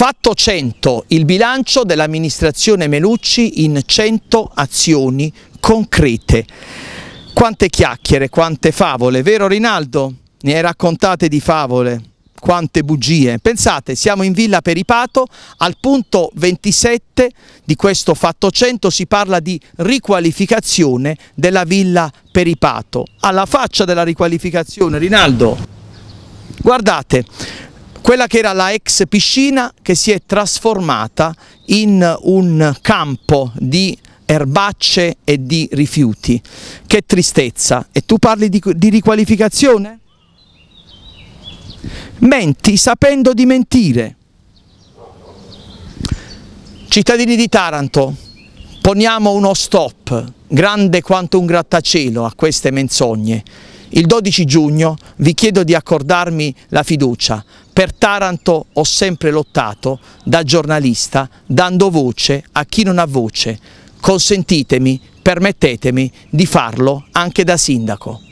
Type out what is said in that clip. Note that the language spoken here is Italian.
Fatto 100, il bilancio dell'amministrazione Melucci in 100 azioni concrete. Quante chiacchiere, quante favole, vero Rinaldo? Ne hai raccontate di favole, quante bugie. Pensate, siamo in Villa Peripato, al punto 27 di questo Fatto 100 si parla di riqualificazione della Villa Peripato. Alla faccia della riqualificazione, Rinaldo, guardate, quella che era la ex piscina che si è trasformata in un campo di erbacce e di rifiuti. Che tristezza! E tu parli di, di riqualificazione? Menti sapendo di mentire. Cittadini di Taranto, poniamo uno stop, grande quanto un grattacielo, a queste menzogne. Il 12 giugno vi chiedo di accordarmi la fiducia. Per Taranto ho sempre lottato da giornalista dando voce a chi non ha voce. Consentitemi, permettetemi di farlo anche da sindaco.